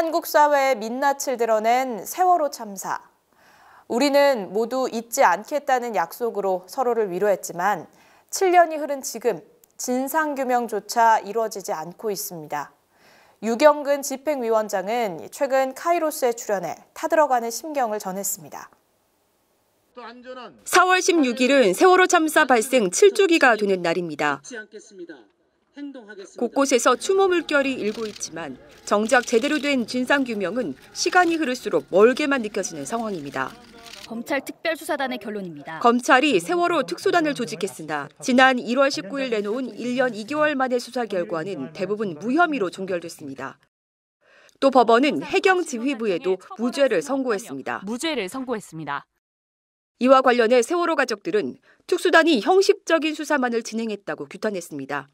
한국 사회의 민낯을 드러낸 세월호 참사. 우리는 모두 잊지 않겠다는 약속으로 서로를 위로했지만 7년이 흐른 지금 진상규명조차 이루어지지 않고 있습니다. 유경근 집행위원장은 최근 카이로스에 출연해 타들어가는 심경을 전했습니다. 4월 16일은 세월호 참사 발생 7주기가 되는 날입니다. 곳곳에서 추모 물결이 일고 있지만 정작 제대로 된 진상 규명은 시간이 흐를수록 멀게만 느껴지는 상황입니다. 검찰 특별수사단의 결론입니다. 검찰이 세월호 특수단을 조직했으나 지난 1월 19일 내놓은 1년 2개월 만의 수사 결과는 대부분 무혐의로 종결됐습니다. 또 법원은 해경 지휘부에도 무죄를 선고했습니다. 무죄를 선고했습니다. 이와 관련해 세월호 가족들은 특수단이 형식적인 수사만을 진행했다고 규탄했습니다.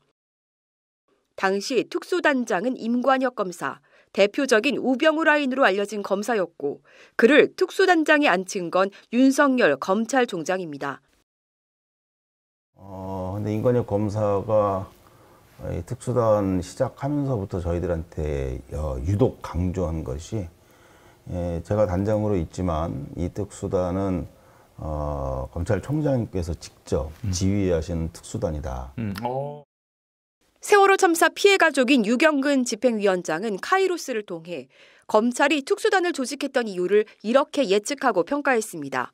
당시 특수단장은 임관혁 검사, 대표적인 우병우 라인으로 알려진 검사였고 그를 특수단장에 앉힌 건 윤석열 검찰총장입니다. 어, 근데 임관혁 검사가 특수단 시작하면서부터 저희들한테 어, 유독 강조한 것이 예, 제가 단장으로 있지만 이 특수단은 어, 검찰총장님께서 직접 음. 지휘하시는 특수단이다. 음. 어. 세월호 참사 피해 가족인 유경근 집행위원장은 카이로스를 통해 검찰이 특수단을 조직했던 이유를 이렇게 예측하고 평가했습니다.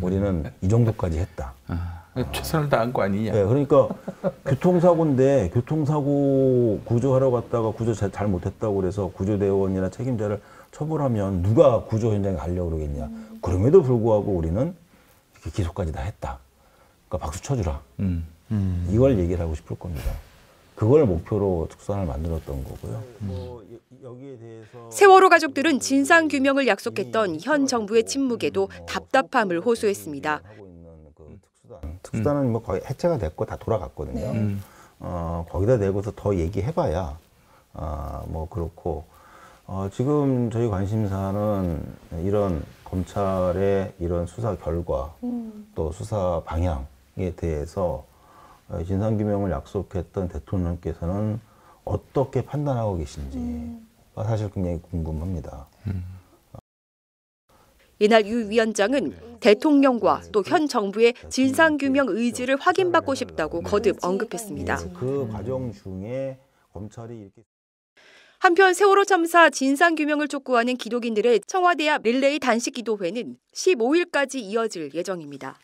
우리는 이 정도까지 했다. 아, 최선을 다한 거 아니냐. 네, 그러니까 교통사고인데 교통사고 구조하러 갔다가 구조 잘, 잘 못했다고 그래서 구조대원이나 책임자를 처벌하면 누가 구조 현장에 가려고 그러겠냐. 음. 그럼에도 불구하고 우리는 기소까지 다 했다. 그러니까 박수 쳐주라. 음. 음. 이걸 얘기를 하고 싶을 겁니다. 그걸 목표로 특수단을 만들었던 거고요. 음. 세월호 가족들은 진상 규명을 약속했던 현 정부의 침묵에도 답답함을 호소했습니다. 그 특수단은 뭐 거의 해체가 됐고 다 돌아갔거든요. 네. 음. 어, 거기다 대고서 더 얘기해봐야 어, 뭐 그렇고 어, 지금 저희 관심사는 이런 검찰의 이런 수사 결과 음. 또 수사 방향에 대해서 어, 진상규명을 약속했던 대통령께서는 어떻게 판단하고 계신지 가 음. 사실 굉장히 궁금합니다. 음. 이날 유 위원장은 네. 대통령과 네. 또현 정부의 진상규명 네. 의지를 확인받고 싶다고 거듭 언급했습니다. 그 과정 중에 검찰이 이렇게 한편 세월호 참사 진상규명을 촉구하는 기독인들의 청와대 앞 릴레이 단식 기도회는 15일까지 이어질 예정입니다.